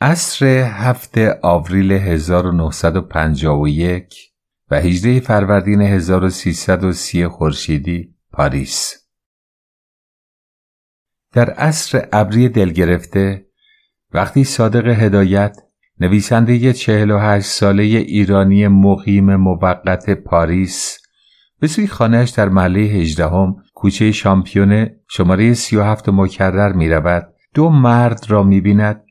اصر عصر آوریل 1951 و هجده فروردین 1330 خورشیدی پاریس در عصر ابری دلگرفته وقتی صادق هدایت نویسنده 48 ساله ایرانی مقیم موقت پاریس به سوی خانهش در محله هجدهم کوچه شامپیونه شماره هفت مکرر می رود دو مرد را می بیند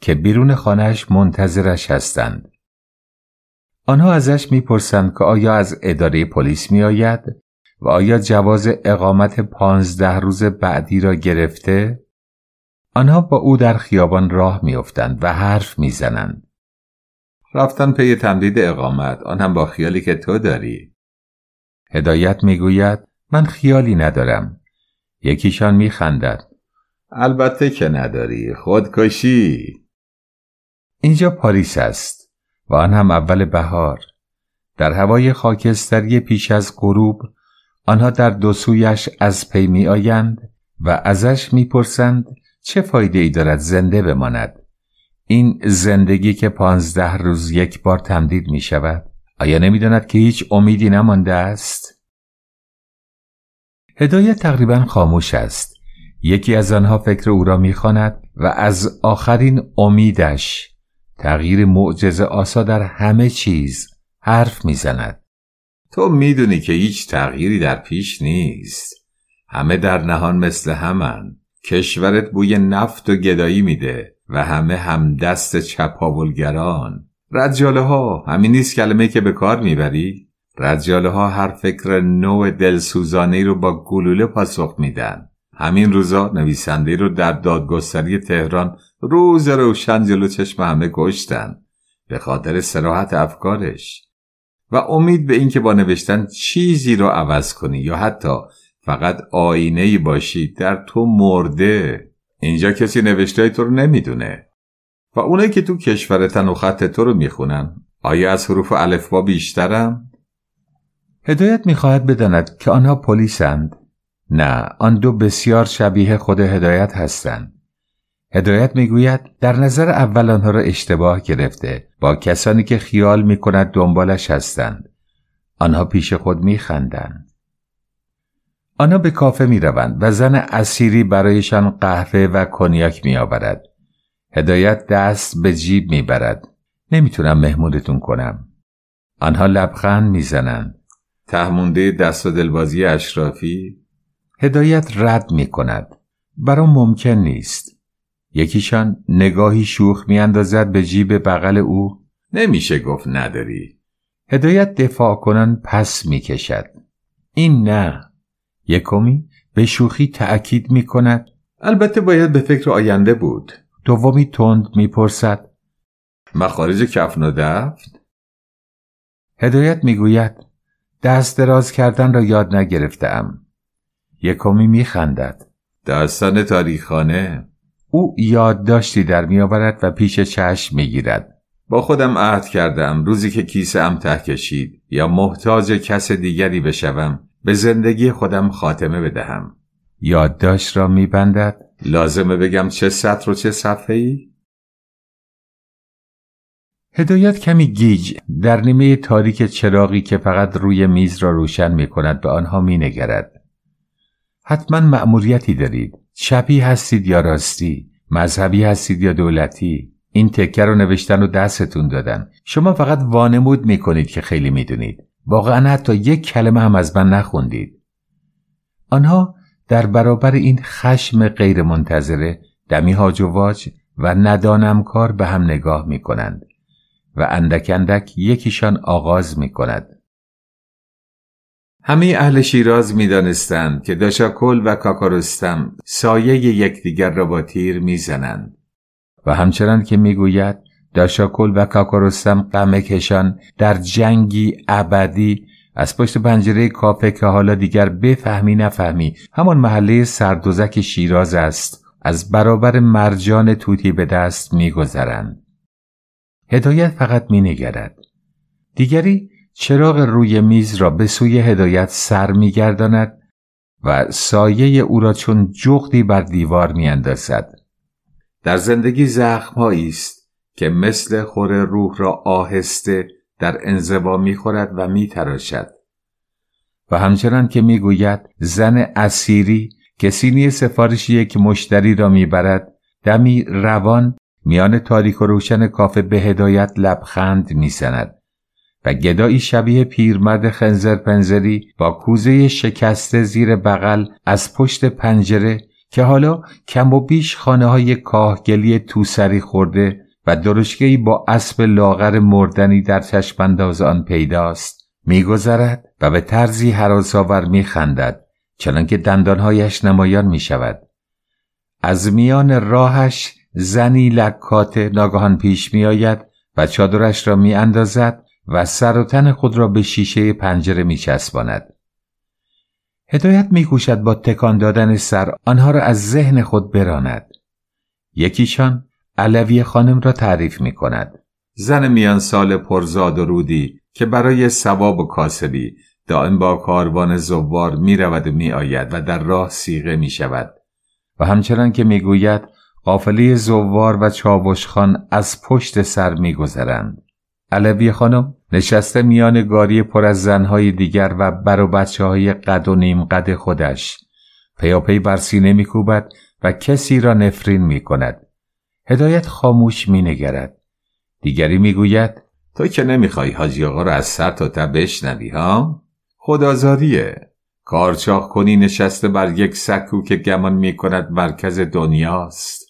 که بیرون خانهش منتظرش هستند. آنها ازش میپرسند که آیا از اداره پلیس می آید و آیا جواز اقامت پانزده روز بعدی را گرفته؟ آنها با او در خیابان راه میافتند و حرف میزنند. رفتن پی تمدید اقامت آن هم با خیالی که تو داری هدایت میگوید من خیالی ندارم یکیشان میخندد البته که نداری خودکشی اینجا پاریس است و آن هم اول بهار در هوای خاکستری پیش از غروب آنها در دو سویش از پی می آیند و ازش میپرسند چه فایده ای دارد زنده بماند این زندگی که پانزده روز یک بار تمدید می شود آیا نمیداند که هیچ امیدی نمانده است؟ هدایت تقریبا خاموش است یکی از آنها فکر او را میخواند و از آخرین امیدش تغییر معجزه آسا در همه چیز حرف میزند تو میدونی که هیچ تغییری در پیش نیست همه در نهان مثل همن کشورت بوی نفت و گدایی میده و همه هم دست چپاولگران رجاله ها همین نیست کلمه که به کار میبری؟ رجاله ها هر فکر نوع سوزانی رو با گلوله پاسخ میدن همین روزا نویسنده رو در دادگستری تهران روز روشن جلو چشم همه گشتن به خاطر سراحت افکارش و امید به اینکه با نوشتن چیزی رو عوض کنی یا حتی فقط آینه باشی در تو مرده اینجا کسی نوشتای تو رو نمیدونه و اونایی که تو کشورتن و خط تو رو میخونن آیا از حروف الفبا بیشترم هدایت میخواهد بداند که آنها پلیسند نه آن دو بسیار شبیه خود هدایت هستند هدایت میگوید در نظر اول آنها را اشتباه گرفته با کسانی که خیال میکند دنبالش هستند آنها پیش خود میخندند آنها به کافه میروند و زن اسیری برایشان قهوه و کنیاک میآورد هدایت دست به جیب میبرد نمیتونم مهمودتون کنم آنها لبخند میزنند تهمونده دست و دلبازی اشرافی هدایت رد میکند برام ممکن نیست یکیشان نگاهی شوخ میاندازد به جیب بغل او نمیشه گفت نداری هدایت دفاع کنن پس میکشد این نه یکمی به شوخی تأکید میکند. البته باید به فکر آینده بود دومی تند میپرسد مخارج کفن و دفت؟ هدایت میگوید دست دراز کردن را یاد نگرفتم یکمی میخندد داستان تاریخانه او یادداشتی در میآورد و پیش چشم میگیرد با خودم عهد کردم روزی که کیسه ام ته کشید یا محتاج کس دیگری بشوم به زندگی خودم خاتمه بدهم یادداشت را میبندد لازمه بگم چه سطر و چه صفحه ای؟ هدایت کمی گیج در نیمه تاریک چراغی که فقط روی میز را روشن می کند به آنها می نگرد. حتما مأموریتی دارید. چپی هستید یا راستی؟ مذهبی هستید یا دولتی؟ این تکه رو نوشتن و دستتون دادن. شما فقط وانمود می کنید که خیلی می دونید. واقعا حتی یک کلمه هم از من نخوندید. آنها در برابر این خشم غیرمنتظره دمی هاج و واج و ندانم کار به هم نگاه می کنند و اندک اندک یکیشان آغاز می کند. همه اهل شیراز می دانستند که داشاکل و کاکارستم سایه یکدیگر را با تیر می زنند. و همچنان که می گوید داشاکل و کاکارستم غمکشان در جنگی ابدی از پشت پنجره کافه که حالا دیگر بفهمی نفهمی همان محله سردوزک شیراز است از برابر مرجان توتی به دست میگذرند هدایت فقط مینگرد دیگری چراغ روی میز را به سوی هدایت سر میگرداند و سایه او را چون جغدی بر دیوار میاندازد در زندگی زخمهایی است که مثل خور روح را آهسته در انزوا میخورد و میتراشد و همچنان که میگوید زن اسیری که سینی سفارش یک مشتری را میبرد دمی روان میان تاریک و روشن کافه به هدایت لبخند میزند و گدایی شبیه پیرمرد خنزر پنزری با کوزه شکسته زیر بغل از پشت پنجره که حالا کم و بیش خانه های کاهگلی توسری خورده و درشگهی با اسب لاغر مردنی در چشمانداز آن پیداست میگذرد و به طرزی حراسآور میخندد چنانکه دندانهایش نمایان میشود از میان راهش زنی لکات ناگهان پیش میآید و چادرش را میاندازد و سر و تن خود را به شیشه پنجره میچسباند هدایت میکوشد با تکان دادن سر آنها را از ذهن خود براند یکیشان علوی خانم را تعریف می کند. زن میان سال پرزاد و رودی که برای سواب و کاسبی دائم با کاروان زوار می رود و می آید و در راه سیغه می شود و همچنان که می گوید قافله زوار و چاوشخان از پشت سر می گذرند. علوی خانم نشسته میان گاری پر از زنهای دیگر و بر و بچه های قد و نیم قد خودش پیاپی بر سینه کوبد و کسی را نفرین می کند هدایت خاموش می نگرد. دیگری میگوید تو که نمیخوای حاجی آقا رو از سر تا تبش بشنوی ها خدازاریه کارچاخ کنی نشسته بر یک سکو که گمان می میکند مرکز دنیاست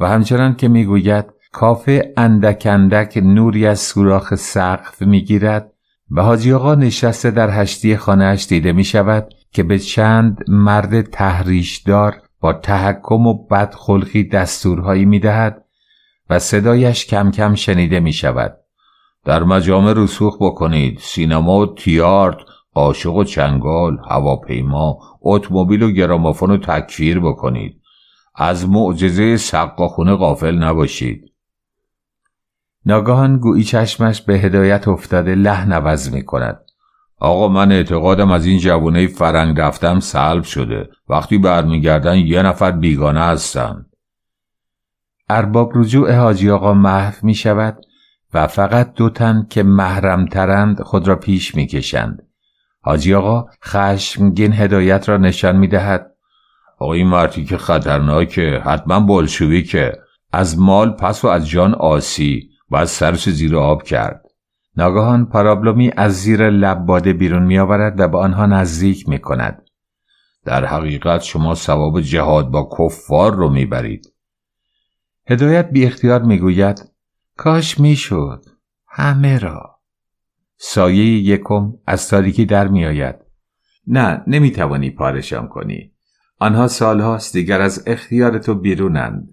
و همچنان که میگوید کافه اندک نوری از سوراخ سقف میگیرد و حاجی آقا نشسته در هشتی خانهاش دیده می شود که به چند مرد دار با تحکم و بدخلقی دستورهایی می دهد و صدایش کم کم شنیده می شود. در مجامع رسوخ بکنید سینما و تیارت قاشق و چنگال هواپیما اتومبیل و گرامافون و تکفیر بکنید از معجزه خونه قافل نباشید ناگهان گویی چشمش به هدایت افتاده لحن عوض می کند آقا من اعتقادم از این جوانه فرنگ رفتم سلب شده وقتی برمیگردن یه نفر بیگانه هستند ارباب رجوع حاجی آقا محو می شود و فقط دو تن که ترند خود را پیش می کشند. حاجی آقا خشمگین هدایت را نشان می دهد. آقا این مرتی که خطرناکه حتما که از مال پس و از جان آسی و از سرش زیر آب کرد. ناگهان پرابلومی از زیر لب باده بیرون می آورد و به آنها نزدیک می کند. در حقیقت شما ثواب جهاد با کفار رو می برید. هدایت بی اختیار می گوید کاش می شد. همه را. سایه یکم از تاریکی در می آید. نه نمی توانی پارشان کنی. آنها سالهاست دیگر از اختیار تو بیرونند.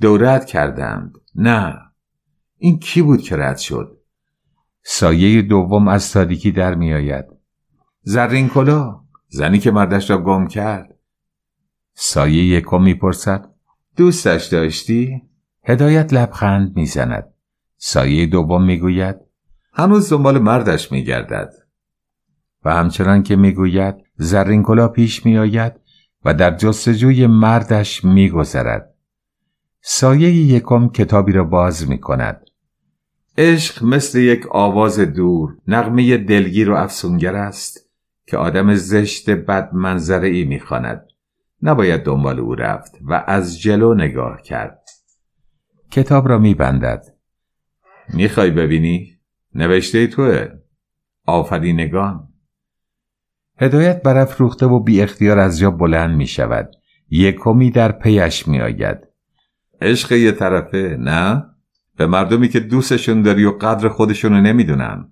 دورت کردند. نه. این کی بود که رد شد؟ سایه دوم از تاریکی در می آید زرین کلا زنی که مردش را گم کرد سایه یکم می پرسد دوستش داشتی؟ هدایت لبخند می زند سایه دوم می گوید هنوز دنبال مردش می گردد و همچنان که می گوید زرین کلا پیش می آید و در جستجوی مردش می گذرد سایه یکم کتابی را باز می کند عشق مثل یک آواز دور نغمه دلگیر و افسونگر است که آدم زشت بد منظره ای میخواند نباید دنبال او رفت و از جلو نگاه کرد کتاب را میبندد میخوای ببینی؟ نوشته توه آفرینگان هدایت برافروخته و بی اختیار از جا بلند می شود یکمی در پیش می آید عشق یه طرفه نه؟ به مردمی که دوستشون داری و قدر خودشون رو نمیدونن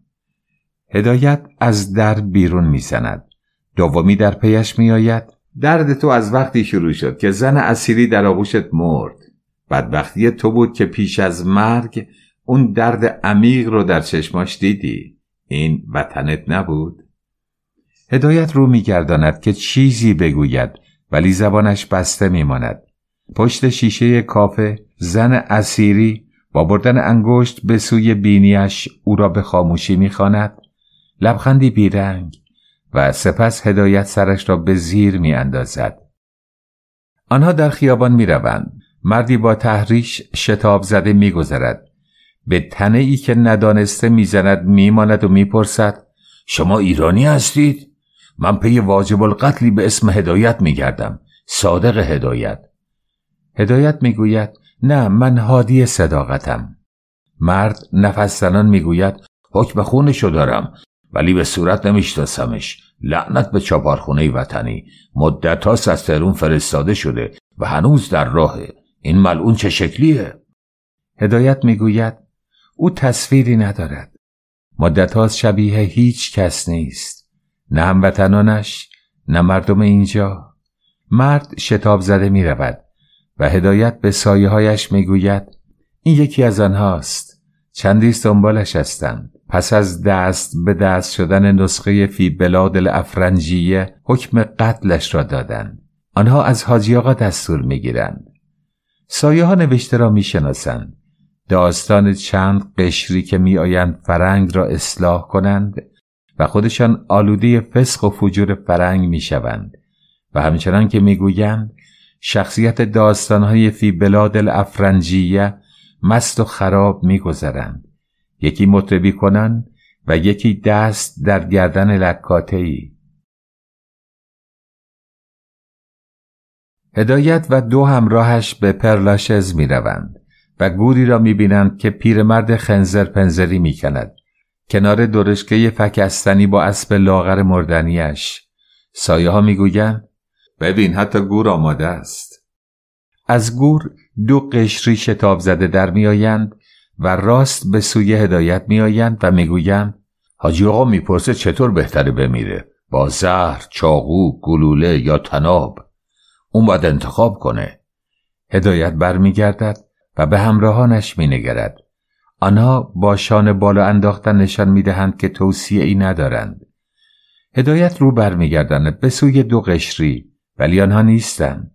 هدایت از در بیرون میزند دومی در پیش میآید درد تو از وقتی شروع شد که زن اسیری در آغوشت مرد بدبختی تو بود که پیش از مرگ اون درد عمیق رو در چشماش دیدی این وطنت نبود هدایت رو میگرداند که چیزی بگوید ولی زبانش بسته میماند پشت شیشه کافه زن اسیری با بردن انگشت به سوی بینیش او را به خاموشی میخواند لبخندی بیرنگ و سپس هدایت سرش را به زیر می اندازد آنها در خیابان روند مردی با تحریش شتاب زده میگذرد به تنه ای که ندانسته میزند ماند و میپرسد شما ایرانی هستید من پی واجب القتلی به اسم هدایت گردم صادق هدایت هدایت گوید نه من هادی صداقتم مرد نفس میگوید حکم خونشو دارم ولی به صورت نمیشناسمش لعنت به چاپارخونه وطنی مدت از تهرون فرستاده شده و هنوز در راهه این ملعون چه شکلیه هدایت میگوید او تصویری ندارد مدت هاست شبیه هیچ کس نیست نه هموطنانش نه مردم اینجا مرد شتاب زده میرود و هدایت به سایه هایش می گوید این یکی از آنهاست چندیست دنبالش هستند پس از دست به دست شدن نسخه فی بلاد الافرنجیه حکم قتلش را دادند آنها از حاجی آقا دستور میگیرند سایه ها نوشته را میشناسند داستان چند قشری که میآیند فرنگ را اصلاح کنند و خودشان آلوده فسق و فجور فرنگ شوند و همچنان که میگویند شخصیت داستانهای فی بلاد الافرنجیه مست و خراب میگذرند یکی مطربی کنن و یکی دست در گردن لکاته ای. هدایت و دو همراهش به پرلاشز می روند و گوری را می بینند که پیرمرد خنزر پنزری می کند. کنار درشکه فکستنی با اسب لاغر مردنیش. سایه ها می گویند ببین حتی گور آماده است از گور دو قشری شتاب زده در میآیند و راست به سوی هدایت میآیند و میگویند حاجی آقا میپرسه چطور بهتره بمیره با زهر چاقو گلوله یا تناب اون باید انتخاب کنه هدایت برمیگردد و به همراهانش مینگرد آنها با شانه بالا انداختن نشان دهند که توصیه ای ندارند هدایت رو برمیگرداند به سوی دو قشری ولی آنها نیستند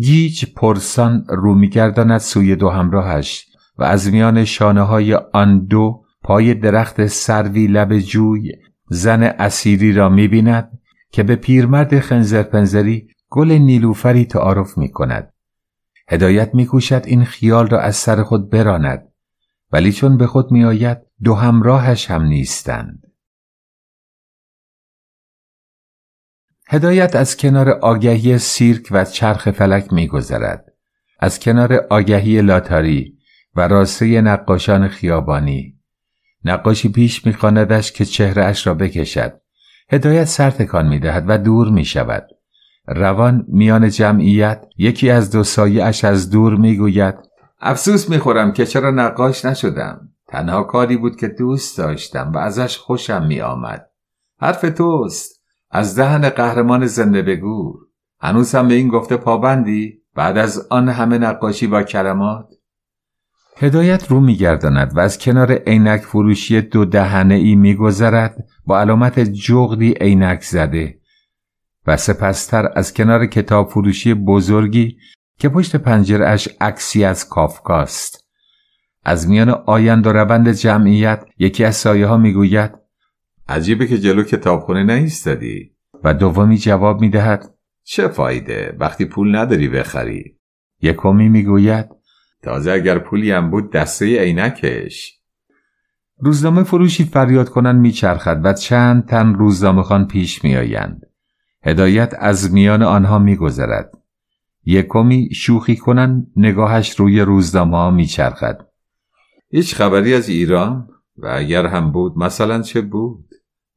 گیج پرسان رو میگرداند سوی دو همراهش و از میان شانه های آن دو پای درخت سروی لب جوی زن اسیری را میبیند که به پیرمرد خنزرپنزری گل نیلوفری تعارف میکند. هدایت میکوشد این خیال را از سر خود براند ولی چون به خود میآید دو همراهش هم نیستند هدایت از کنار آگهی سیرک و چرخ فلک گذرد از کنار آگهی لاتاری و راسته نقاشان خیابانی نقاشی پیش میخواندش که چهره اش را بکشد هدایت سر می دهد و دور شود روان میان جمعیت یکی از دو سایه اش از دور گوید افسوس خورم که چرا نقاش نشدم تنها کاری بود که دوست داشتم و ازش خوشم میآمد حرف توست از دهن قهرمان زنده بگور هنوز هم به این گفته پابندی بعد از آن همه نقاشی با کلمات هدایت رو میگرداند و از کنار عینک فروشی دو دهنه ای میگذرد با علامت جغدی عینک زده و سپستر از کنار کتاب فروشی بزرگی که پشت پنجرهاش عکسی از کافکاست از میان آیند و روند جمعیت یکی از سایه ها میگوید عجیبه که جلو کتابخونه نایستادی و دومی جواب میدهد چه فایده وقتی پول نداری بخری یکمی میگوید تازه اگر پولی هم بود دسته عینکش روزنامه فروشی فریاد کنن میچرخد و چند تن روزنامه خان پیش میآیند هدایت از میان آنها میگذرد یکمی شوخی کنن نگاهش روی روزنامه ها میچرخد هیچ خبری از ایران و اگر هم بود مثلا چه بود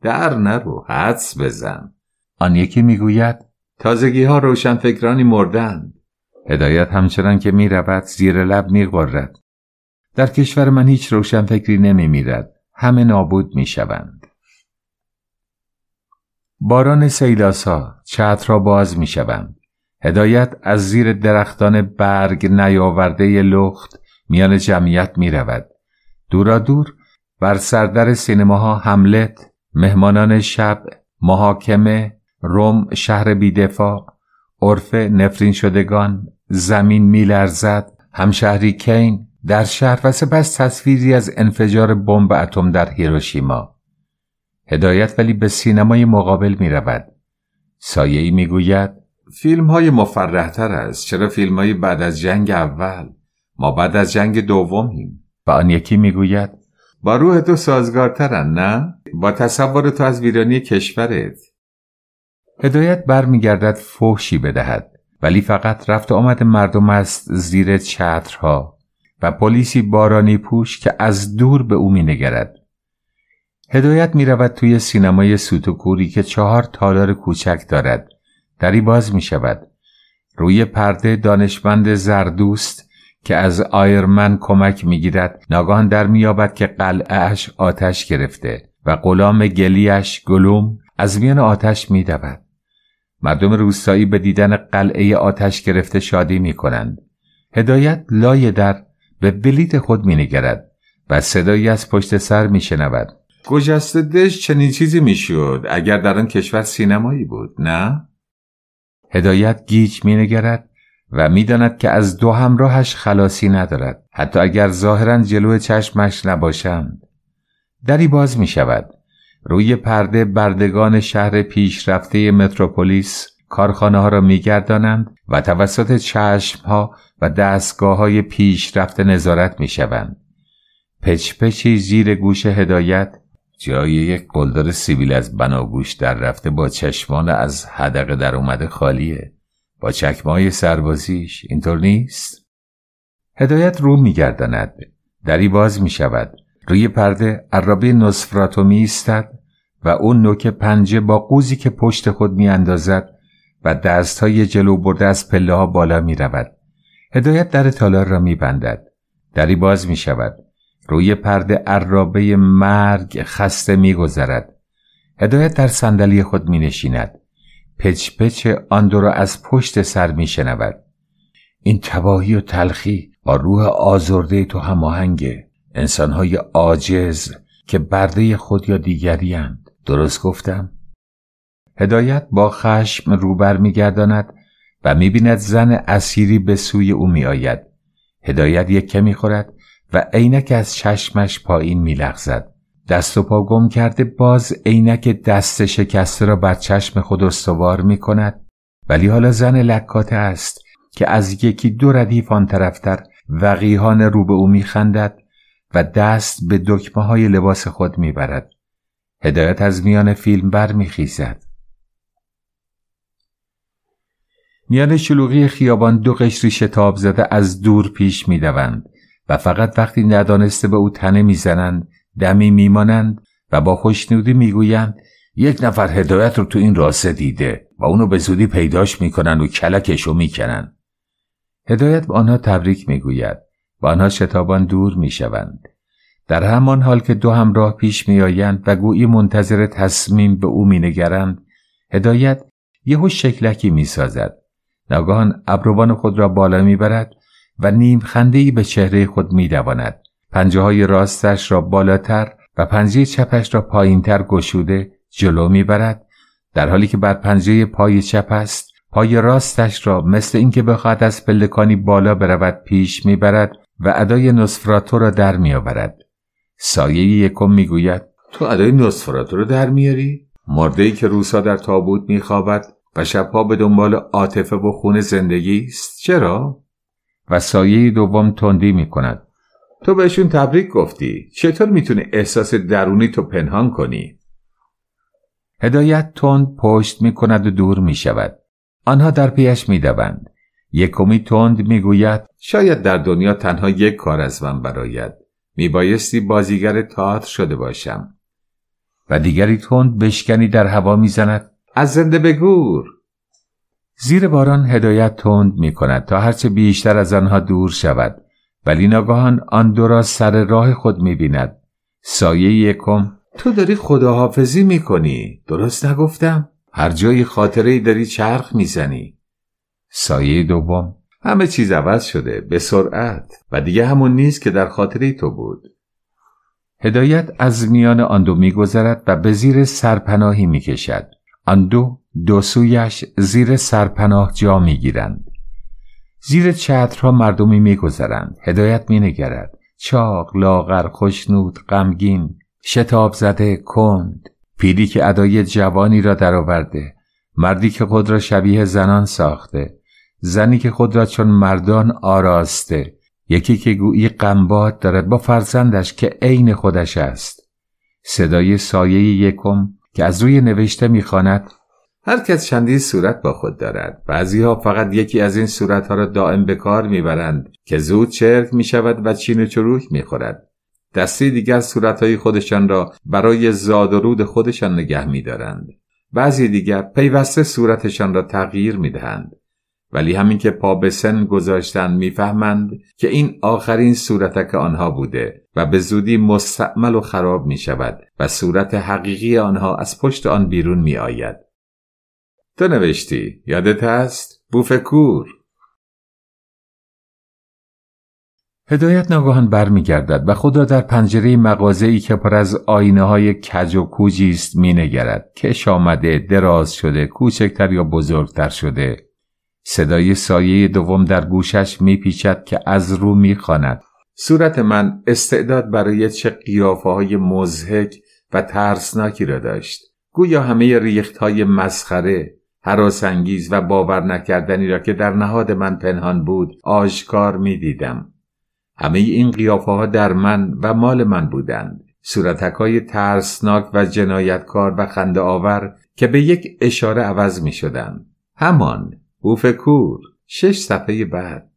در نرو حدس بزن آن یکی میگوید تازگی ها روشنفکرانی مردند هدایت همچنان که میرود زیر لب میغرد در کشور من هیچ روشنفکری نمیمیرد همه نابود میشوند باران سیلاسا را باز میشوند هدایت از زیر درختان برگ نیاورده لخت میان جمعیت میرود دورا دور بر سردر سینماها حملت مهمانان شب، محاکمه، روم شهر بیدفاع، عرف نفرین شدگان، زمین میلرزد، همشهری کین در شهر و سپس تصویری از انفجار بمب اتم در هیروشیما. هدایت ولی به سینمای مقابل می رود. سایه ای می گوید فیلم های مفرحتر است چرا فیلم های بعد از جنگ اول ما بعد از جنگ دومیم و آن یکی میگوید با روح تو سازگارترن نه؟ با تصور تو از ویرانی کشورت هدایت برمیگردد فوشی بدهد ولی فقط رفت آمد مردم است زیر چترها و پلیسی بارانی پوش که از دور به او نگرد هدایت می رود توی سینمای سوتوکوری که چهار تالار کوچک دارد دری باز می شود روی پرده دانشمند زردوست که از آیرمن کمک میگیرد ناگان در مییابد که قلعهاش آتش گرفته و غلام گلیش گلوم از میان آتش میدود مردم روستایی به دیدن قلعه آتش گرفته شادی می کنند. هدایت لای در به بلیت خود می نگرد و صدایی از پشت سر می شنود. گجست دش چنین چیزی می شود اگر در آن کشور سینمایی بود نه؟ هدایت گیج می نگرد و میداند که از دو همراهش خلاصی ندارد حتی اگر ظاهرا جلو چشمش نباشند دری باز می شود روی پرده بردگان شهر پیشرفته متروپولیس کارخانه ها را میگردانند و توسط چشم ها و دستگاه های پیشرفته نظارت می شوند. پچپچی زیر گوش هدایت جای یک گلدار سیبیل از بناگوش در رفته با چشمان از هدقه در اومده خالیه با چکمای سربازیش اینطور نیست؟ هدایت رو میگرداند دری باز می شود روی پرده عرابه نصفراتو می و اون نوک پنجه با قوزی که پشت خود می اندازد و های جلو برده از پله ها بالا می رود. هدایت در تالار را می دری باز می شود. روی پرده عرابه مرگ خسته می گذرد. هدایت در صندلی خود می پچپچ آن دو را از پشت سر می شنود. این تباهی و تلخی با روح آزرده تو انسان انسانهای عاجز که برده خود یا دیگری هند. درست گفتم؟ هدایت با خشم روبر میگرداند و بیند زن اسیری به سوی او میآید هدایت یک کمی خورد و عینک از چشمش پایین لغزد دست و پا گم کرده باز عینک دست شکسته را بر چشم خود استوار می کند ولی حالا زن لکاته است که از یکی دو ردیف آن طرفتر وقیهان رو به او میخندد و دست به دکمه های لباس خود میبرد هدایت از میان فیلم بر میخیزد میان شلوغی خیابان دو قشری شتاب زده از دور پیش میدوند و فقط وقتی ندانسته به او تنه میزنند دمی میمانند و با خوشنودی میگویند یک نفر هدایت رو تو این راسته دیده و اونو به زودی پیداش میکنند و کلکش رو میکنن هدایت به آنها تبریک میگوید و آنها شتابان دور میشوند در همان حال که دو همراه پیش میآیند و گویی منتظر تصمیم به او مینگرند هدایت یهو شکلکی میسازد ناگهان ابروان خود را بالا میبرد و نیم خندهی به چهره خود میدواند پنجه های راستش را بالاتر و پنجه چپش را پایین تر گشوده جلو میبرد در حالی که بر پنجه پای چپ است پای راستش را مثل اینکه بخواهد از پلکانی بالا برود پیش میبرد و ادای نصفراتو را در میآورد سایه یکم میگوید تو ادای نصفراتو را در میاری مرده ای که روسا در تابوت میخوابد و شبها به دنبال عاطفه و خون زندگی است چرا و سایه دوم تندی میکند. تو بهشون تبریک گفتی چطور میتونی احساس درونی تو پنهان کنی؟ هدایت تند پشت میکند و دور میشود آنها در پیش میدوند یکمی تند میگوید شاید در دنیا تنها یک کار از من براید میبایستی بازیگر تئاتر شده باشم و دیگری تند بشکنی در هوا میزند از زنده بگور زیر باران هدایت تند میکند تا هرچه بیشتر از آنها دور شود ولی ناگهان آن دو را سر راه خود می بیند. سایه یکم تو داری خداحافظی می کنی. درست نگفتم؟ هر جایی خاطره داری چرخ میزنی. سایه دوم همه چیز عوض شده به سرعت و دیگه همون نیست که در خاطره تو بود. هدایت از میان آن دو میگذرد و به زیر سرپناهی کشد. آن دو دو سویش زیر سرپناه جا گیرند. زیر چترها مردمی میگذرند هدایت مینگرد چاق لاغر خوشنود غمگین شتاب زده کند پیری که ادای جوانی را درآورده مردی که خود را شبیه زنان ساخته زنی که خود را چون مردان آراسته یکی که گویی قنباد دارد با فرزندش که عین خودش است صدای سایه یکم که از روی نوشته میخواند هر کس چندی صورت با خود دارد بعضی ها فقط یکی از این صورت ها را دائم به کار میبرند که زود چرک می شود و چین و چروک می خورد. دستی دیگر صورت های خودشان را برای زاد و رود خودشان نگه می دارند. بعضی دیگر پیوسته صورتشان را تغییر می دهند. ولی همین که پا به سن گذاشتند میفهمند که این آخرین صورتک آنها بوده و به زودی مستعمل و خراب می شود و صورت حقیقی آنها از پشت آن بیرون می آید. تو نوشتی یادت هست بوفکور هدایت ناگهان برمیگردد و خود را در پنجره مغازه ای که پر از آینه های کج و کوجی است مینگرد کش آمده دراز شده کوچکتر یا بزرگتر شده صدای سایه دوم در گوشش میپیچد که از رو میخواند صورت من استعداد برای چه قیافه های مزهک و ترسناکی را داشت گویا همه ریخت های مسخره حراسانگیز و باور نکردنی را که در نهاد من پنهان بود آشکار می دیدم. همه این قیافه ها در من و مال من بودند. صورتک های ترسناک و جنایتکار و خنده آور که به یک اشاره عوض می شدند. همان بوفکور شش صفحه بعد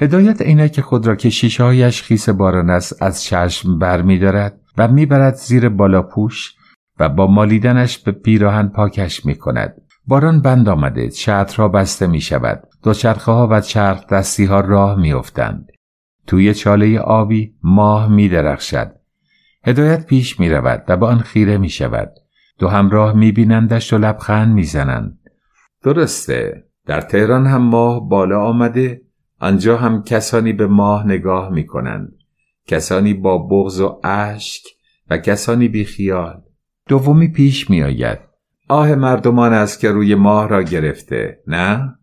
هدایت که خود را که شیشههایش خیس باران است از چشم برمیدارد و میبرد زیر بالا پوش و با مالیدنش به پیراهن پاکش می کند باران بند آمده را بسته می شود دو چرخه ها و چرخ دستی ها راه می افتند. توی چاله آبی ماه می هدایت پیش می رود و به آن خیره می شود دو همراه می بینندش و لبخند می زنند درسته در تهران هم ماه بالا آمده آنجا هم کسانی به ماه نگاه می کنند کسانی با بغض و اشک و کسانی بی خیال دومی پیش می آید آه مردمان است که روی ماه را گرفته نه؟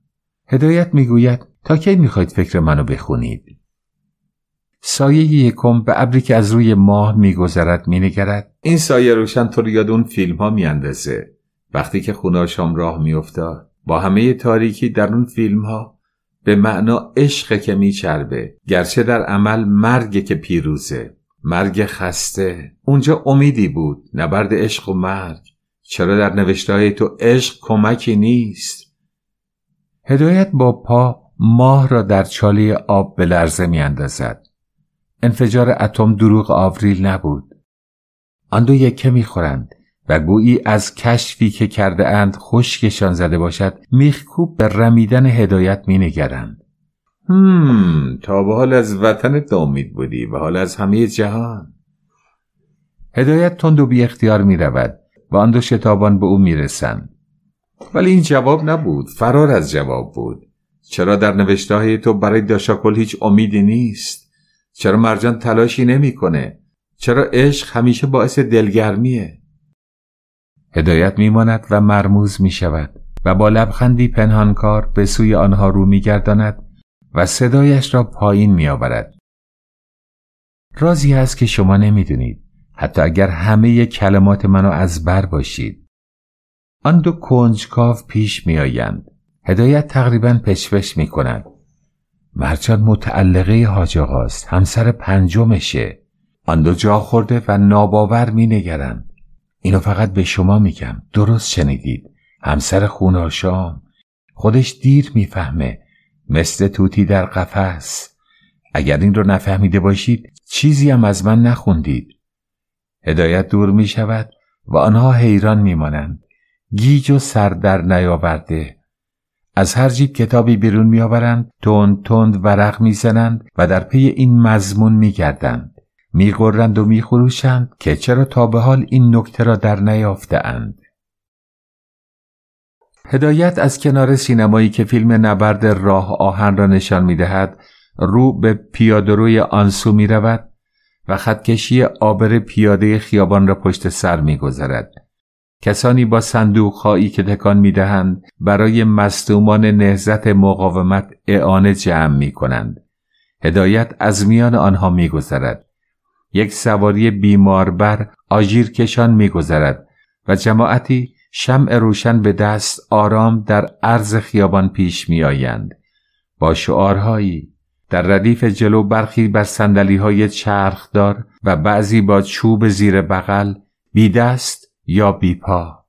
هدایت میگوید تا کی میخواید فکر منو بخونید؟ سایه یکم به ابری که از روی ماه میگذرد مینگرد این سایه روشن تو یاد اون فیلم ها میاندازه وقتی که شام راه میافتاد با همه تاریکی در اون فیلم ها به معنا عشق که میچربه گرچه در عمل مرگ که پیروزه مرگ خسته اونجا امیدی بود نبرد عشق و مرگ چرا در نوشته های تو عشق کمکی نیست هدایت با پا ماه را در چاله آب به لرزه می اندازد. انفجار اتم دروغ آوریل نبود. آن دو یکه می خورند و گویی از کشفی که کرده اند خشکشان زده باشد میخکوب به رمیدن هدایت می نگرند. هم تا به حال از وطن دامید بودی و حال از همه جهان. هدایت تند و بی اختیار می رود. و آن دو شتابان به او میرسند ولی این جواب نبود فرار از جواب بود چرا در نوشته های تو برای داشاکل هیچ امیدی نیست چرا مرجان تلاشی نمیکنه چرا عشق همیشه باعث دلگرمیه هدایت میماند و مرموز می شود و با لبخندی پنهانکار به سوی آنها رو میگرداند و صدایش را پایین میآورد رازی هست که شما نمیدونید حتی اگر همه کلمات منو از بر باشید آن دو کنجکاو پیش می آیند. هدایت تقریبا پشپش می کند مرچان متعلقه حاج همسر پنجمشه آن دو جا خورده و ناباور می نگرند اینو فقط به شما میگم درست شنیدید همسر خوناشام خودش دیر میفهمه مثل توتی در قفس اگر این رو نفهمیده باشید چیزی هم از من نخوندید هدایت دور می شود و آنها حیران می مانند. گیج و سر در نیاورده از هر جیب کتابی بیرون میآورند تند تند ورق میزنند و در پی این مضمون میگردند گرند و میخروشند که چرا تا به حال این نکته را در اند هدایت از کنار سینمایی که فیلم نبرد راه آهن را نشان می دهد رو به پیادروی آنسو رود و خطکشی آبر پیاده خیابان را پشت سر گذرد کسانی با صندوق که تکان می دهند برای مصدومان نهزت مقاومت اعانه جمع می کنند. هدایت از میان آنها می یک سواری بیماربر آژیر کشان می و جماعتی شمع روشن به دست آرام در عرض خیابان پیش می آیند. با شعارهایی در ردیف جلو برخی بر سندلی های دار و بعضی با چوب زیر بغل بی دست یا بی پا.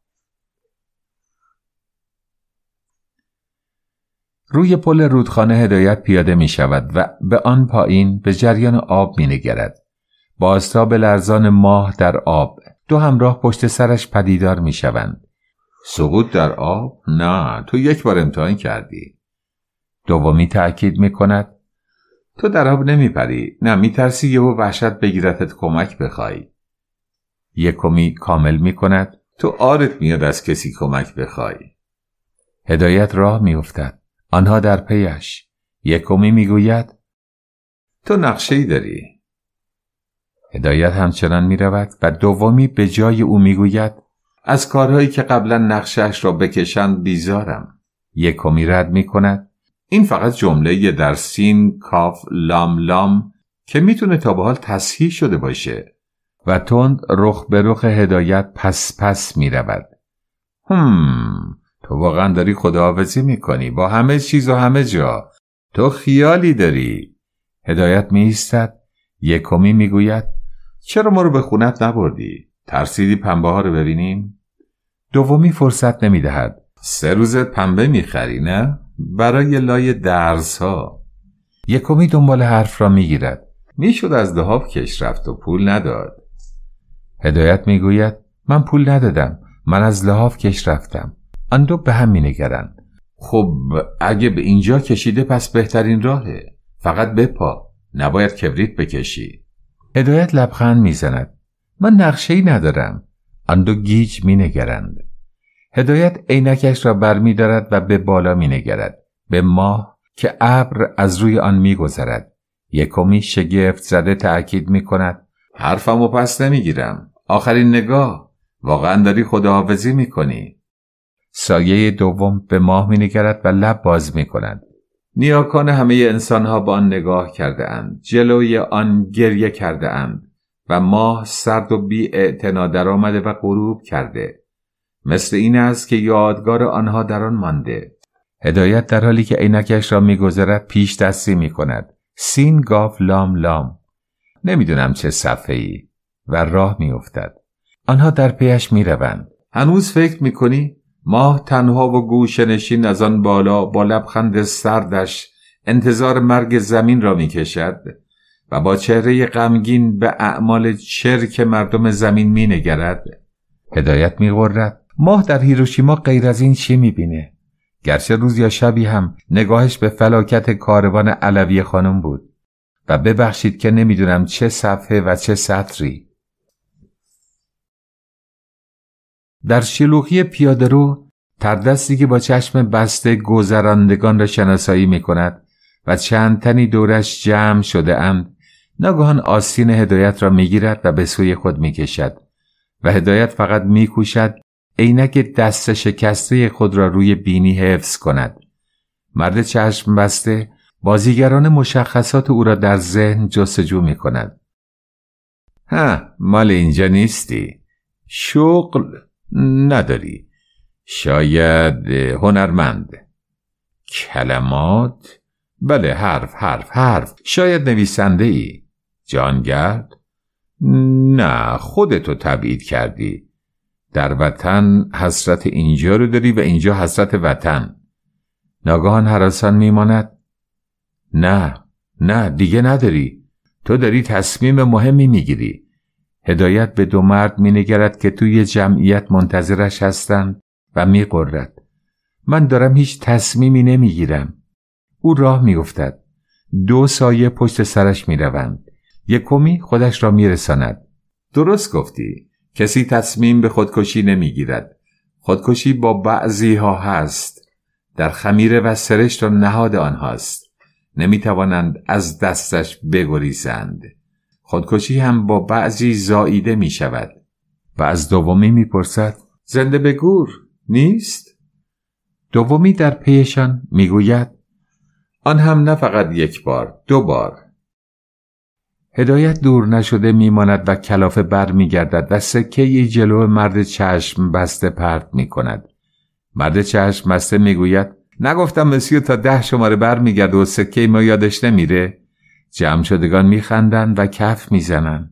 روی پل رودخانه هدایت پیاده می شود و به آن پایین به جریان آب می نگرد. بازتاب لرزان ماه در آب دو همراه پشت سرش پدیدار می شوند. سقوط در آب؟ نه تو یک بار امتحان کردی. دومی تأکید می کند تو در آب نمیپری نه میترسی یهو وحشت بگیرتت کمک بخوای یکمی کامل میکند تو آرت میاد از کسی کمک بخوای هدایت راه میافتد آنها در پیش یکمی میگوید تو نقشه ای داری هدایت همچنان می و دومی به جای او میگوید از کارهایی که قبلا نقشهش را بکشند بیزارم یکمی رد می کند این فقط جمله در سین کاف لام لام که میتونه تا به حال تصحیح شده باشه و تند رخ به رخ هدایت پس پس میرود هم تو واقعا داری خداحافظی میکنی با همه چیز و همه جا تو خیالی داری هدایت میایستد یکمی میگوید چرا ما رو به خونت نبردی ترسیدی پنبه ها رو ببینیم دومی فرصت نمیدهد سه روزت پنبه میخری نه برای لای درس ها یکمی دنبال حرف را میگیرد میشد از دهاب کش رفت و پول نداد هدایت میگوید من پول ندادم من از لحاف کش رفتم آن دو به هم مینگرند خب اگه به اینجا کشیده پس بهترین راهه فقط بپا نباید کبریت بکشی هدایت لبخند میزند من نقشه ای ندارم آن دو گیج مینگرند هدایت عینکش را برمیدارد و به بالا نگرد. به ماه که ابر از روی آن میگذرد یکمی شگفت زده تأکید می کند حرفم و پس نمیگیرم آخرین نگاه واقعا داری خداحافظی کنی. سایه دوم به ماه نگرد و لب باز می کند نیاکان همه ها به آن نگاه کرده اند جلوی آن گریه کرده اند و ماه سرد و بی اعتنا آمده و غروب کرده مثل این است که یادگار آنها در آن مانده هدایت در حالی که عینکش را میگذرد پیش دستی می کند سین گاف لام لام نمیدونم چه صفحه ای و راه میافتد آنها در پیش می روند. هنوز فکر می کنی؟ ماه تنها و نشین از آن بالا با لبخند سردش انتظار مرگ زمین را می کشد و با چهره غمگین به اعمال چرک مردم زمین می نگرد. هدایت می ماه در هیروشیما غیر از این چی میبینه گرچه روز یا شبی هم نگاهش به فلاکت کاروان علوی خانم بود و ببخشید که نمیدونم چه صفحه و چه سطری در شلوغی پیادرو تردستی که با چشم بسته گذراندگان را شناسایی میکند و چند تنی دورش جمع شده اند ناگهان آستین هدایت را میگیرد و به سوی خود میکشد و هدایت فقط میکوشد عینک دست شکسته خود را روی بینی حفظ کند مرد چشم بسته بازیگران مشخصات او را در ذهن جستجو می کند ها مال اینجا نیستی شغل نداری شاید هنرمند کلمات بله حرف حرف حرف شاید نویسنده ای جانگرد نه خودتو تبعید کردی در وطن حسرت اینجا رو داری و اینجا حسرت وطن ناگهان حراسان میماند نه نه دیگه نداری تو داری تصمیم مهمی میگیری هدایت به دو مرد مینگرد که توی جمعیت منتظرش هستند و میقرد من دارم هیچ تصمیمی نمیگیرم او راه میافتد دو سایه پشت سرش میروند یکمی خودش را میرساند درست گفتی کسی تصمیم به خودکشی نمیگیرد خودکشی با بعضی ها هست در خمیره و سرشت و نهاد آنهاست نمی توانند از دستش بگریزند خودکشی هم با بعضی زاییده می شود و از دومی می پرسد زنده به گور نیست؟ دومی در پیشان می گوید آن هم نه فقط یک بار دو بار هدایت دور نشده میماند و کلافه بر میگردد و سکه جلو مرد چشم بسته پرت می کند. مرد چشم بسته میگوید نگفتم مسیو تا ده شماره بر گرد و سکه ما یادش نمیره جمع شدگان خندن و کف میزنند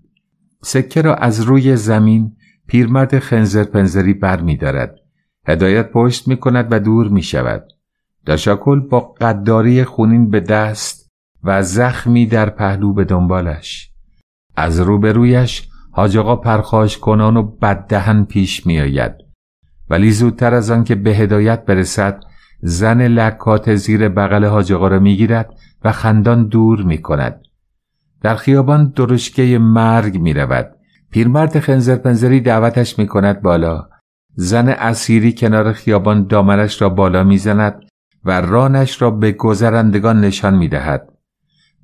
سکه را از روی زمین پیرمرد خنزر پنزری بر میدارد هدایت پشت می کند و دور می شود داشاکل با قداری خونین به دست و زخمی در پهلو به دنبالش از روبرویش حاج آقا پرخاش کنان و بددهن پیش می آید. ولی زودتر از آن که به هدایت برسد زن لکات زیر بغل حاج آقا را می گیرد و خندان دور می کند در خیابان درشکه مرگ می رود پیرمرد خنزرپنزری دعوتش می کند بالا زن اسیری کنار خیابان دامنش را بالا میزند و رانش را به گذرندگان نشان می دهد.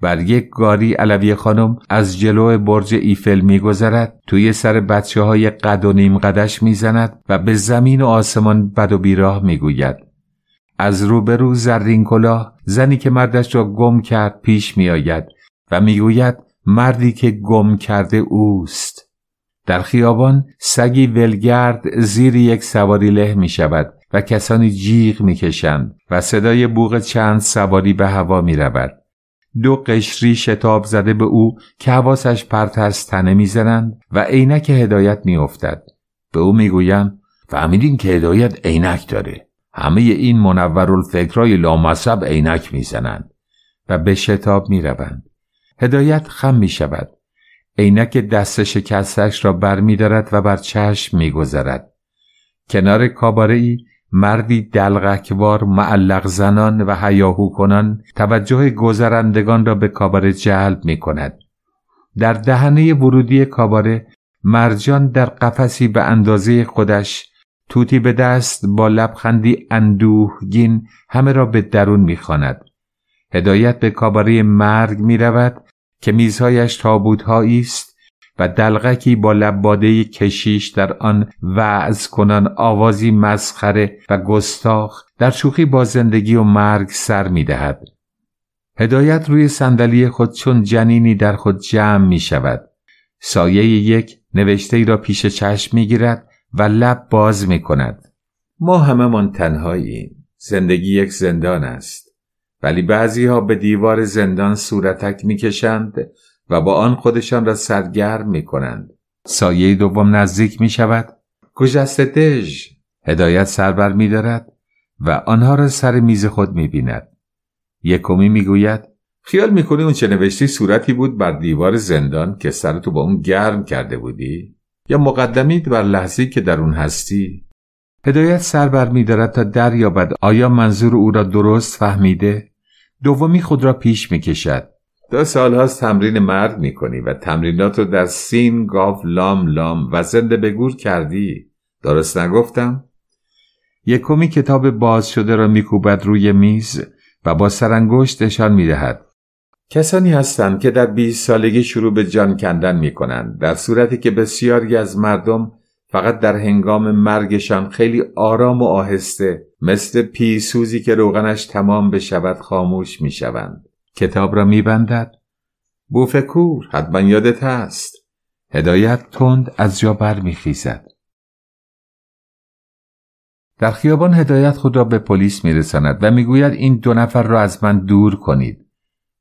بر یک گاری علوی خانم از جلو برج ایفل میگذرد توی سر بچه های قد و نیم قدش میزند و به زمین و آسمان بد و بیراه میگوید از روبرو زرین کلاه زنی که مردش را گم کرد پیش میآید و میگوید مردی که گم کرده اوست در خیابان سگی ولگرد زیر یک سواری له می شود و کسانی جیغ می کشند و صدای بوغ چند سواری به هوا می رود. دو قشری شتاب زده به او که حواسش پرت از تنه میزنند و عینک هدایت میافتد به او میگویم فهمیدین که هدایت عینک داره همه این الفکرای لامصب عینک میزنند و به شتاب میروند هدایت خم میشود عینک دست شکستش را برمیدارد و بر چشم میگذرد کنار کاباره ای مردی دلغکوار معلق زنان و حیاهو کنان توجه گذرندگان را به کاباره جلب می کند. در دهنه ورودی کاباره مرجان در قفسی به اندازه خودش توتی به دست با لبخندی اندوهگین همه را به درون میخواند. هدایت به کاباره مرگ می رود که میزهایش تابوتهایی است و دلغکی با لباده کشیش در آن وعز کنان آوازی مسخره و گستاخ در شوخی با زندگی و مرگ سر می دهد. هدایت روی صندلی خود چون جنینی در خود جمع می شود. سایه یک نوشته ای را پیش چشم می گیرد و لب باز می کند. ما همه من تنهاییم. زندگی یک زندان است. ولی بعضی ها به دیوار زندان صورتک می کشند و با آن خودشان را سرگرم می کنند. سایه دوم نزدیک می شود. گجست دژ هدایت سربر می دارد و آنها را سر میز خود می بیند. یکمی می گوید خیال می کنی اون چه نوشتی صورتی بود بر دیوار زندان که سرتو با اون گرم کرده بودی؟ یا مقدمید بر لحظی که در اون هستی؟ هدایت سر بر می دارد تا دریابد آیا منظور او را درست فهمیده؟ دومی خود را پیش می کشد دو سال هاست تمرین مرگ میکنی و تمرینات رو در سین گاو لام لام و زنده بگور کردی درست نگفتم؟ یکمی کتاب باز شده را میکوبد روی میز و با سرانگشت نشان میدهد کسانی هستند که در 20 سالگی شروع به جان کندن می کنند در صورتی که بسیاری از مردم فقط در هنگام مرگشان خیلی آرام و آهسته مثل پیسوزی که روغنش تمام بشود خاموش می شوند. کتاب را میبندد بوفکور حتما یادت هست هدایت تند از جا بر میخیزد در خیابان هدایت خود را به پلیس میرساند و میگوید این دو نفر را از من دور کنید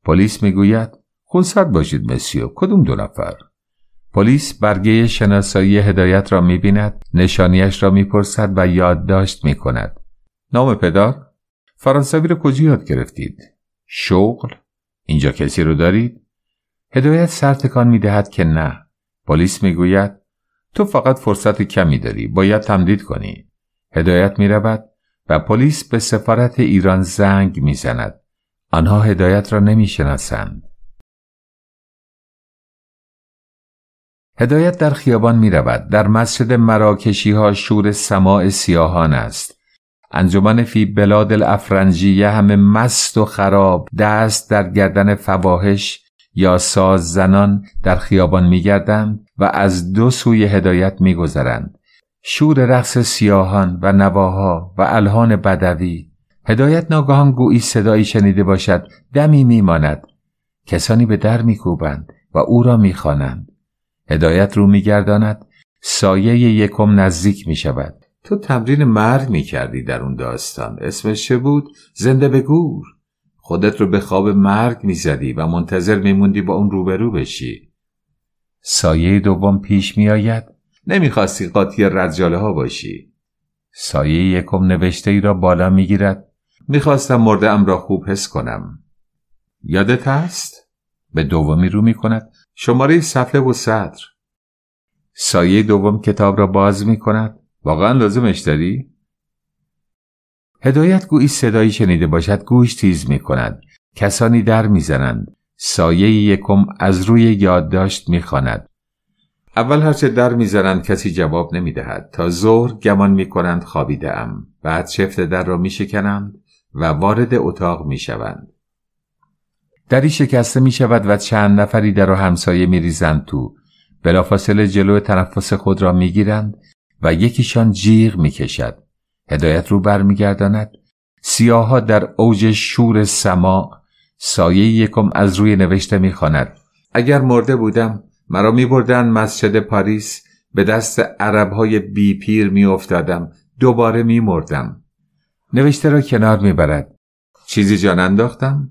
پلیس میگوید خونسرد باشید مسیو کدوم دو نفر پلیس برگه شناسایی هدایت را میبیند نشانیش را میپرسد و یادداشت میکند نام پدر فرانسوی را کجا یاد گرفتید شغل اینجا کسی رو دارید هدایت سرتکان می دهد که نه پلیس می گوید تو فقط فرصت کمی داری باید تمدید کنی هدایت می و پلیس به سفارت ایران زنگ می زند آنها هدایت را نمی هدایت در خیابان می رود. در مسجد مراکشی ها شور سماع سیاهان است. انجمن فی بلاد الافرنجیه همه مست و خراب دست در گردن فواهش یا ساز زنان در خیابان میگردند و از دو سوی هدایت میگذرند شور رقص سیاهان و نواها و الهان بدوی هدایت ناگهان گویی صدایی شنیده باشد دمی میماند کسانی به در میکوبند و او را میخوانند هدایت رو میگرداند سایه یکم نزدیک میشود تو تمرین مرگ می کردی در اون داستان اسمش چه بود؟ زنده به گور خودت رو به خواب مرگ می زدی و منتظر می موندی با اون روبرو بشی سایه دوم پیش می آید نمی خواستی قاطی رجاله ها باشی سایه یکم نوشته ای را بالا می گیرد میخواستم مرده ام را خوب حس کنم یادت هست؟ به دومی رو می کند شماره صفحه و صدر سایه دوم کتاب را باز می کند واقعا لازمش داری؟ هدایت گویی صدایی شنیده باشد گوش تیز می کند. کسانی در میزنند سایه یکم از روی یادداشت میخواند اول هرچه در میزنند کسی جواب نمیدهد تا ظهر گمان میکنند خوابیده ام بعد شفت در را میشکنند و وارد اتاق میشوند دری شکسته می شود و چند نفری در و همسایه می ریزند تو بلافاصله جلو تنفس خود را می گیرند و یکیشان جیغ کشد هدایت رو برمیگرداند سیاها در اوج شور سما سایه یکم از روی نوشته میخواند اگر مرده بودم مرا میبردند مسجد پاریس به دست عربهای بی پیر میافتادم دوباره میمردم نوشته را کنار میبرد چیزی جان انداختم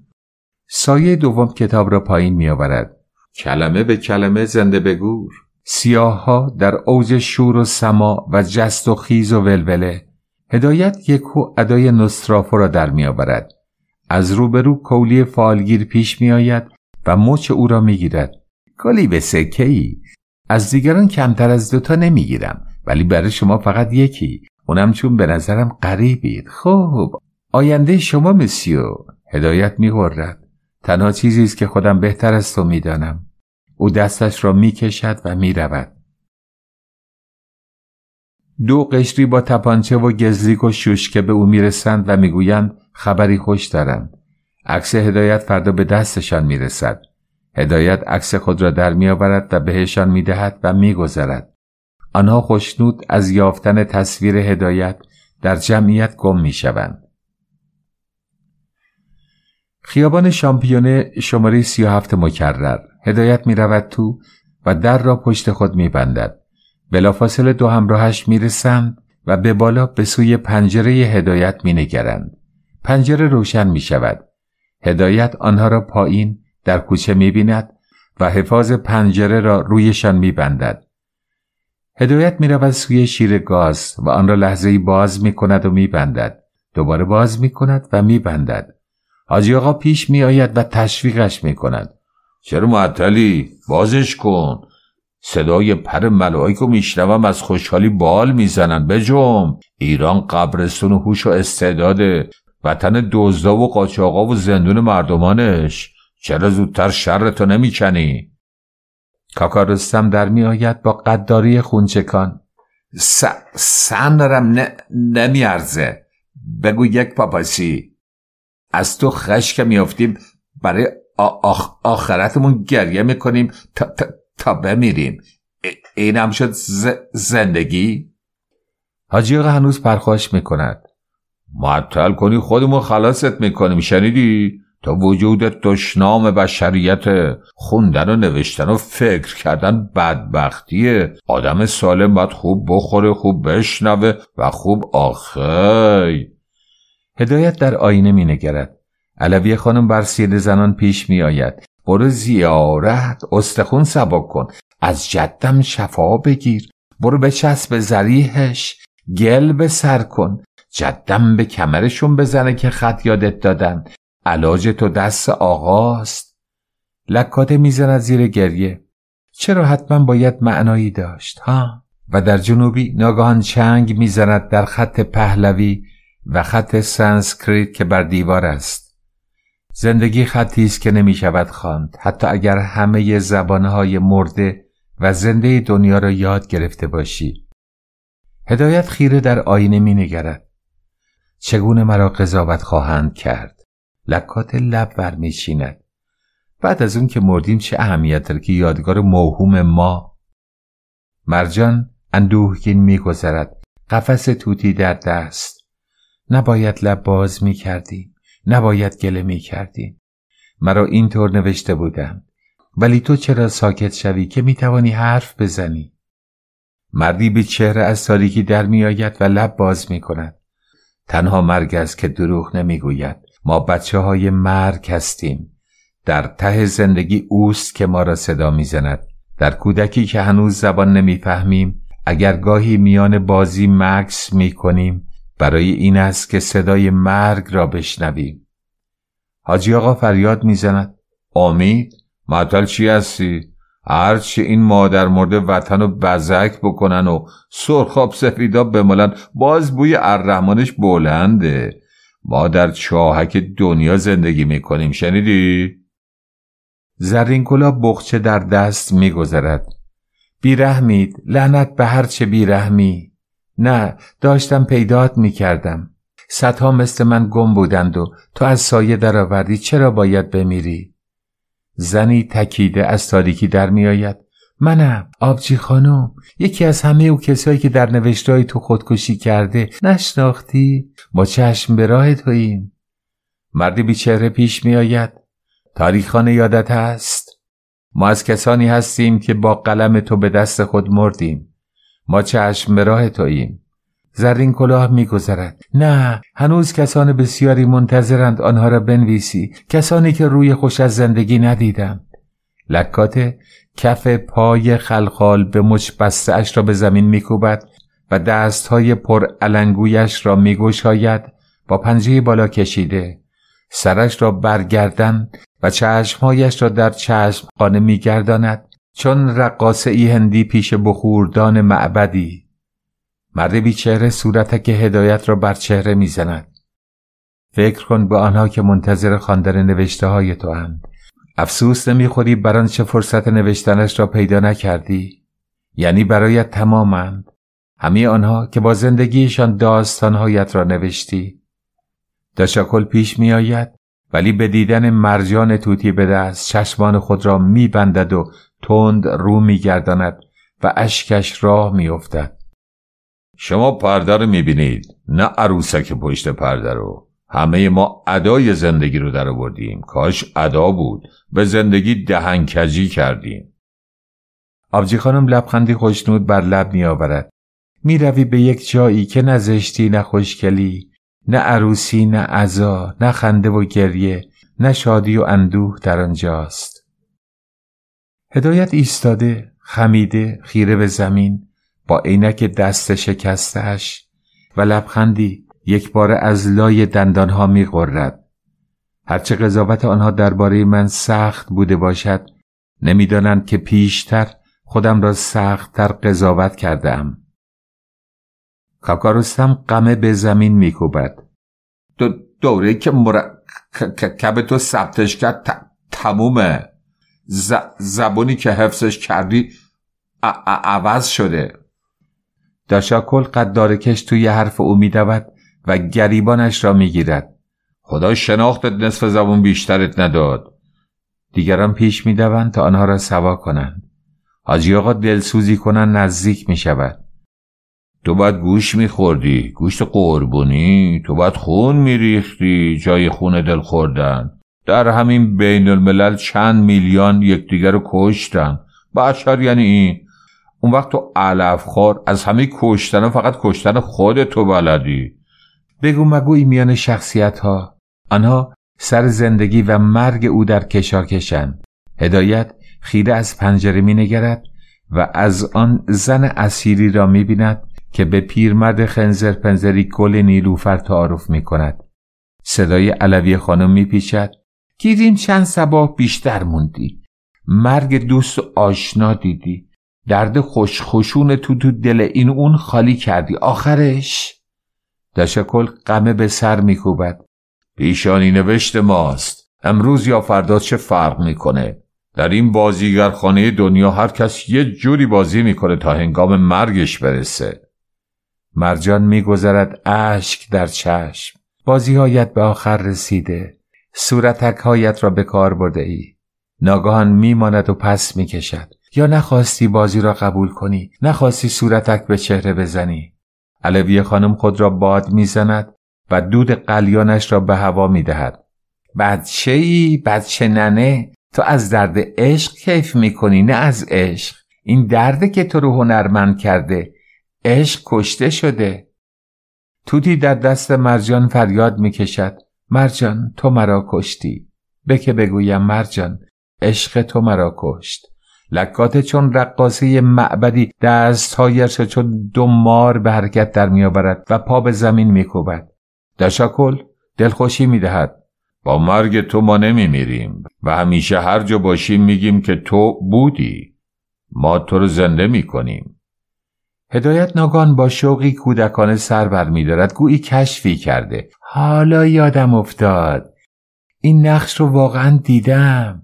سایه دوم کتاب را پایین میآورد کلمه به کلمه زنده به گور ها در اوج شور و سما و جست و خیز و ولوله هدایت یکو ادای نسترافو را در میآورد از روبرو کولی فالگیر پیش آید و مچ او را گیرد کلی به سکه ای از دیگران کمتر از دوتا گیرم ولی برای شما فقط یکی اونم چون به نظرم قریبید خوب آینده شما مسیو هدایت میغرد تنها چیزی است که خودم بهتر از تو میدانم او دستش را می کشد و می رود. دو قشری با تپانچه و گزلیک و شوشکه به او رسند و میگویند خبری خوش دارند. عکس هدایت فردا به دستشان رسد. هدایت عکس خود را در آورد و بهشان میدهد و میگذرد. آنها خوشنود از یافتن تصویر هدایت در جمعیت گم شوند. خیابان شامپیونه شماره 37 مکرر هدایت می رود تو و در را پشت خود می بندد. بلافاصله دو همراهش می رسند و به بالا به سوی پنجره هدایت می نگرند. پنجره روشن می شود. هدایت آنها را پایین در کوچه می بیند و حفاظ پنجره را رویشان می بندد. هدایت می رود سوی شیر گاز و آن را لحظه باز می کند و می بندد. دوباره باز می کند و می بندد. حاجی آقا پیش می آید و تشویقش می کند چرا معطلی بازش کن صدای پر ملائک رو میشنوم از خوشحالی بال میزنن بجم ایران قبرستون و هوش و استعداده وطن دزدا و قاچاقا و زندون مردمانش چرا زودتر شرتو نمیکنی کاکارستم در میآید با قداری خونچکان سن سنرم نمیارزه بگو یک پاپاسی از تو خشک میافتیم برای آخرتمون گریه میکنیم تا, تا, تا بمیریم این شد زندگی حاجی هنوز پرخاش میکند معطل کنی خودمون خلاصت میکنیم شنیدی تا وجود دشنام بشریت خوندن و نوشتن و فکر کردن بدبختیه آدم سالم باید خوب بخوره خوب بشنوه و خوب آخی هدایت در آینه می نگرد. علوی خانم بر سیر زنان پیش می آید. برو زیارت استخون سبک کن. از جدم شفا بگیر. برو به چسب زریحش. گل به سر کن. جدم به کمرشون بزنه که خط یادت دادن. علاج تو دست آغاست لکاته میزند زیر گریه. چرا حتما باید معنایی داشت ها؟ و در جنوبی ناگهان چنگ میزند در خط پهلوی و خط سانسکریت که بر دیوار است زندگی خطی است که نمی شود خواند حتی اگر همه زبانهای مرده و زنده دنیا را یاد گرفته باشی هدایت خیره در آینه می نگرد چگونه مرا قضاوت خواهند کرد لکات لب شیند بعد از اون که مردیم چه اهمیت داره که یادگار موهوم ما مرجان اندوهگین میگذرد قفس توتی در دست نباید لب باز می کردی. نباید گله می کردی. مرا اینطور نوشته بودم. ولی تو چرا ساکت شوی که می توانی حرف بزنی؟ مردی به چهره از تاریکی در می آید و لب باز می کند. تنها مرگ است که دروغ نمی گوید. ما بچه های مرگ هستیم. در ته زندگی اوست که ما را صدا میزند در کودکی که هنوز زبان نمیفهمیم اگر گاهی میان بازی مکس می کنیم برای این است که صدای مرگ را بشنویم حاجی آقا فریاد میزند امید معطل چی هستی هرچی این مادر مرده وطن و بزک بکنن و سرخاب سفیدا بمالن باز بوی الرحمانش بلنده ما در چاهک دنیا زندگی میکنیم شنیدی؟ زرین کلا بخچه در دست میگذرد بیرحمید لعنت به هرچه بیرحمی نه داشتم پیدات می کردم صدها مثل من گم بودند و تو از سایه درآوردی چرا باید بمیری؟ زنی تکیده از تاریکی در می آید منم آبجی خانم یکی از همه او کسایی که در نوشتهای تو خودکشی کرده نشناختی ما چشم به راه توییم مردی بیچهره پیش می آید خانه یادت هست ما از کسانی هستیم که با قلم تو به دست خود مردیم ما چشم به راه توییم زرین کلاه میگذرد نه هنوز کسان بسیاری منتظرند آنها را بنویسی کسانی که روی خوش از زندگی ندیدند لکات کف پای خلخال به مچ بسته اش را به زمین میکوبد و دستهای پر علنگویش را میگشاید با پنجه بالا کشیده سرش را برگردن و چشمهایش را در چشم خانه میگرداند چون رقاصه ای هندی پیش بخوردان معبدی مرد بیچهره که هدایت را بر چهره میزند فکر کن به آنها که منتظر خواندن نوشته های تو اند افسوس نمیخوری بر چه فرصت نوشتنش را پیدا نکردی یعنی برایت تمامند همه آنها که با زندگیشان داستانهایت را نوشتی داشاکل پیش میآید ولی به دیدن مرجان توتی به دست چشمان خود را میبندد و تند رو میگرداند و اشکش راه میافتد شما پرده رو میبینید نه عروسک پشت پرده رو همه ما ادای زندگی رو در آوردیم کاش ادا بود به زندگی دهنکجی کردیم آبجی خانم لبخندی خوشنود بر لب می آورد می روی به یک جایی که نه زشتی نه خوشکلی نه عروسی نه عذا نه خنده و گریه نه شادی و اندوه در آنجاست هدایت ایستاده خمیده خیره به زمین با عینک دست شکستهش و لبخندی یک بار از لای دندانها می هرچه قضاوت آنها درباره من سخت بوده باشد نمیدانند که پیشتر خودم را سختتر قضاوت کردم. کاکارستم قمه به زمین میکوبد دو دوره که مرکب تو ثبتش کرد تمومه ز... زبانی که حفظش کردی ع... عوض شده داشاکل کش توی حرف او میدود و گریبانش را میگیرد خدا شناختت نصف زبون بیشترت نداد دیگران پیش میدوند تا آنها را سوا کنند حاجی آقا دلسوزی کنند نزدیک می شود تو باید گوش میخوردی گوشت قربونی تو باید خون میریختی جای خون دل خوردن در همین بین الملل چند میلیون یکدیگر رو کشتن بشر یعنی این اون وقت تو علف از همه کشتن فقط کشتن خود تو بلدی بگو مگوی میان شخصیت ها آنها سر زندگی و مرگ او در کشند، هدایت خیره از پنجره می نگرد و از آن زن اسیری را می بیند که به پیرمرد خنزر پنزری کل نیلوفر تعارف می کند صدای علوی خانم می پیچد گیریم چند سباه بیشتر موندی مرگ دوست آشنا دیدی درد خوشخوشون تو تو دل این اون خالی کردی آخرش دشکل قمه به سر میکوبد پیشانی نوشت ماست امروز یا فردا چه فرق میکنه در این بازیگرخانه دنیا هر کس یه جوری بازی میکنه تا هنگام مرگش برسه مرجان میگذرد اشک در چشم هایت به آخر رسیده صورتک هایت را به کار برده ای ناگهان میماند و پس میکشد یا نخواستی بازی را قبول کنی نخواستی صورتک به چهره بزنی علوی خانم خود را باد میزند و دود قلیانش را به هوا میدهد بچه ای بچه ننه تو از درد عشق کیف میکنی نه از عشق این درد که تو رو هنرمند کرده عشق کشته شده توتی در دست مرجان فریاد میکشد مرجان تو مرا کشتی به که بگویم مرجان عشق تو مرا کشت لکات چون رقاصه معبدی دستهایش چون دو مار به حرکت در میآورد و پا به زمین میکوبد دشاکل دلخوشی دهد با مرگ تو ما میریم و همیشه هر جا باشیم میگیم که تو بودی ما تو رو زنده کنیم هدایت ناگان با شوقی کودکانه سر بر دارد گویی کشفی کرده حالا یادم افتاد این نقش رو واقعا دیدم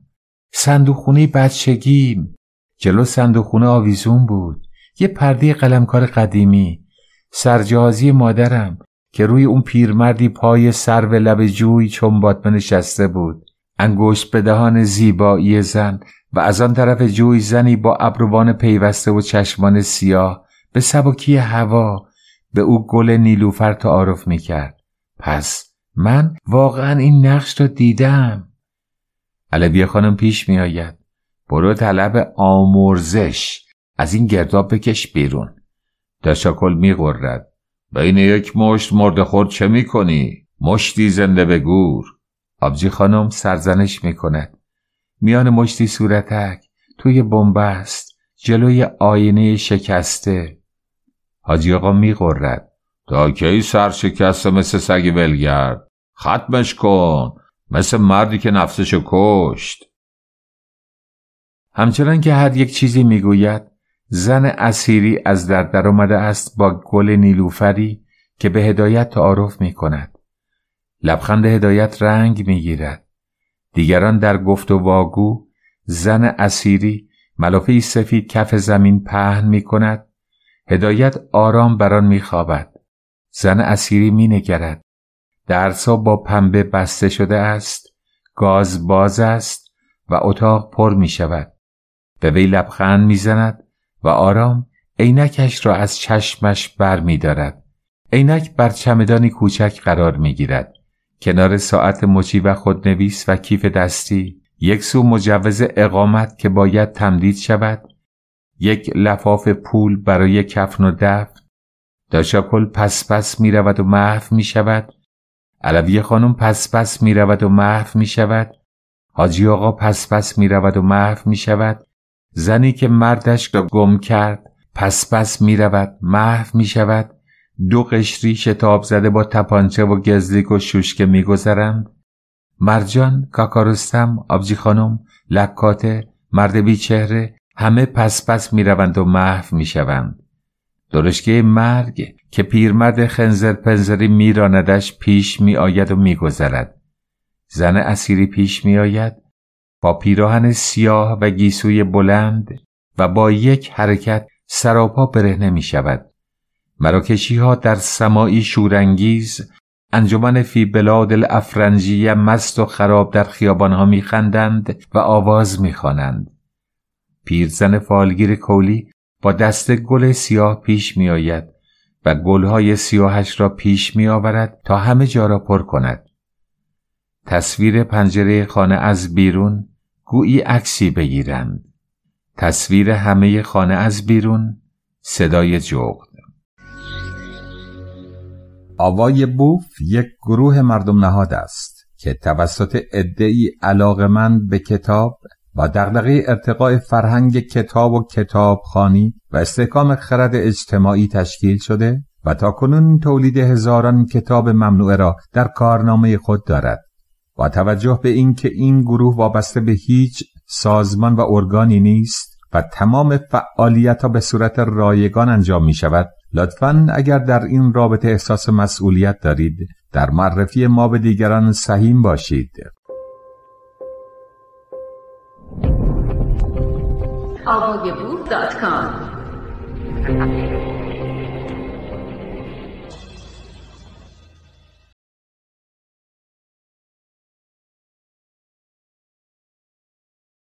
صندوقخونه بچگیم جلو صندوقخونه آویزون بود یه پرده قلمکار قدیمی سرجازی مادرم که روی اون پیرمردی پای سر و لب جوی چون باتمه نشسته بود انگشت به دهان زیبایی زن و از آن طرف جوی زنی با ابروان پیوسته و چشمان سیاه به سبکی هوا به او گل نیلوفر تعارف میکرد پس من واقعا این نقش رو دیدم علوی خانم پیش می آید برو طلب آمرزش از این گرداب بکش بیرون دشاکل می غرد بین یک مشت مرد چه می کنی؟ مشتی زنده به گور آبجی خانم سرزنش می کند میان مشتی صورتک توی بنبست جلوی آینه شکسته حاجی آقا می تا کی شکسته مثل سگ ولگرد ختمش کن مثل مردی که نفسشو کشت همچنان که هر یک چیزی میگوید زن اسیری از در در است با گل نیلوفری که به هدایت تعارف می کند. لبخند هدایت رنگ می گیرد. دیگران در گفت و واگو زن اسیری ملافه سفید کف زمین پهن می کند. هدایت آرام بران می خوابد. زن اسیری می نگرد. درسا با پنبه بسته شده است. گاز باز است و اتاق پر می شود. به وی لبخند می زند و آرام عینکش را از چشمش بر می دارد. عینک بر چمدانی کوچک قرار می گیرد. کنار ساعت مچی و خودنویس و کیف دستی یک سو مجوز اقامت که باید تمدید شود یک لفاف پول برای کفن و دفن داشاکل پس پس می رود و محو می شود علوی خانم پس پس می رود و محو می شود حاجی آقا پس پس می رود و محو می شود زنی که مردش را گم کرد پس پس می رود محو می شود دو قشری شتاب زده با تپانچه و گزلیک و شوشکه می گذرند مرجان، کاکارستم، آبجی خانم، لکاته، مرد بیچهره همه پس پس می روند و محو می شوند درشکه مرگ که پیرمرد خنزر پنزری میراندش پیش می آید و میگذرد زن اسیری پیش می آید با پیراهن سیاه و گیسوی بلند و با یک حرکت سراپا برهنه می شود مراکشی ها در سماعی شورانگیز انجمن فی بلاد الافرنجی مست و خراب در خیابان ها می خندند و آواز خانند پیرزن فالگیر کولی با دست گل سیاه پیش می آید و گلهای سیاهش را پیش می آورد تا همه جا را پر کند. تصویر پنجره خانه از بیرون گویی عکسی بگیرند. تصویر همه خانه از بیرون صدای جغد آوای بوف یک گروه مردم نهاد است که توسط ادعی علاقمند به کتاب با دغدغه ارتقاء فرهنگ کتاب و کتابخانی و استحکام خرد اجتماعی تشکیل شده و تا کنون تولید هزاران کتاب ممنوعه را در کارنامه خود دارد با توجه به اینکه این گروه وابسته به هیچ سازمان و ارگانی نیست و تمام فعالیت ها به صورت رایگان انجام می شود لطفا اگر در این رابطه احساس مسئولیت دارید در معرفی ما به دیگران سهیم باشید آقای بور دات کام